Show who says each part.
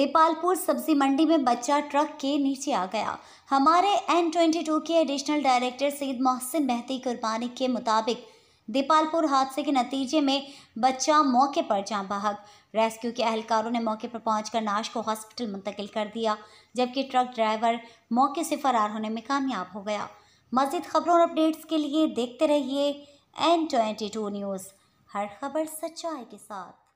Speaker 1: देपालपुर सब्जी मंडी में बच्चा ट्रक के नीचे आ गया हमारे एन ट्वेंटी टू के एडिशनल डायरेक्टर सईद मोहसिन मेहती कुर्बानी के मुताबिक देपालपुर हादसे के नतीजे में बच्चा मौके पर जहाँ बाहक रेस्क्यू के अहलकारों ने मौके पर पहुंचकर नाश को हॉस्पिटल मुंतकिल कर दिया जबकि ट्रक ड्राइवर मौके से फरार होने में कामयाब हो गया मजीद खबरों और अपडेट्स के लिए देखते रहिए एन ट्वेंटी टू न्यूज़ हर खबर सच्चाई के साथ